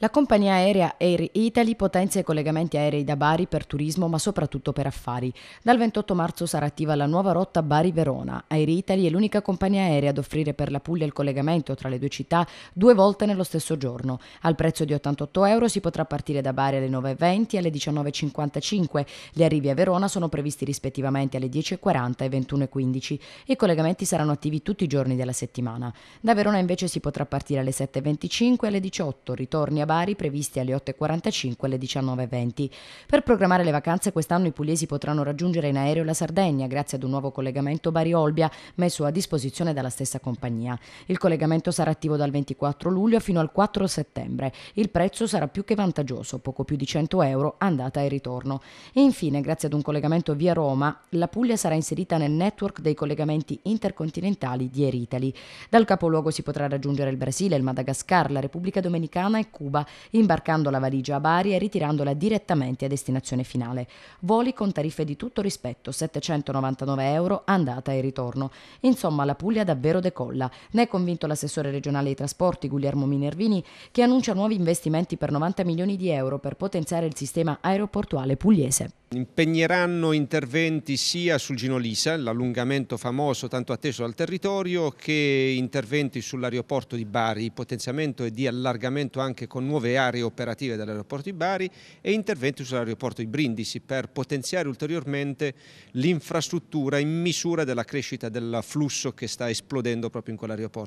La compagnia aerea Air Italy potenzia i collegamenti aerei da Bari per turismo ma soprattutto per affari. Dal 28 marzo sarà attiva la nuova rotta Bari-Verona. Air Italy è l'unica compagnia aerea ad offrire per la Puglia il collegamento tra le due città due volte nello stesso giorno. Al prezzo di 88 euro si potrà partire da Bari alle 9.20 e alle 19.55. Gli arrivi a Verona sono previsti rispettivamente alle 10.40 e 21.15. I collegamenti saranno attivi tutti i giorni della settimana. Da Verona invece si potrà partire alle 7.25 e alle 18. ritorni a Bari previsti alle 8.45 e alle 19.20. Per programmare le vacanze quest'anno i pugliesi potranno raggiungere in aereo la Sardegna grazie ad un nuovo collegamento Bari-Olbia messo a disposizione dalla stessa compagnia. Il collegamento sarà attivo dal 24 luglio fino al 4 settembre. Il prezzo sarà più che vantaggioso, poco più di 100 euro andata e ritorno. E infine, grazie ad un collegamento via Roma, la Puglia sarà inserita nel network dei collegamenti intercontinentali di Air Italy. Dal capoluogo si potrà raggiungere il Brasile, il Madagascar, la Repubblica Dominicana e Cuba Cuba, imbarcando la valigia a Bari e ritirandola direttamente a destinazione finale. Voli con tariffe di tutto rispetto, 799 euro andata e ritorno. Insomma, la Puglia davvero decolla. Ne è convinto l'assessore regionale ai trasporti Guglielmo Minervini, che annuncia nuovi investimenti per 90 milioni di euro per potenziare il sistema aeroportuale pugliese impegneranno interventi sia sul Ginolisa, l'allungamento famoso tanto atteso dal territorio, che interventi sull'aeroporto di Bari, potenziamento e di allargamento anche con nuove aree operative dell'aeroporto di Bari e interventi sull'aeroporto di Brindisi per potenziare ulteriormente l'infrastruttura in misura della crescita del flusso che sta esplodendo proprio in quell'aeroporto.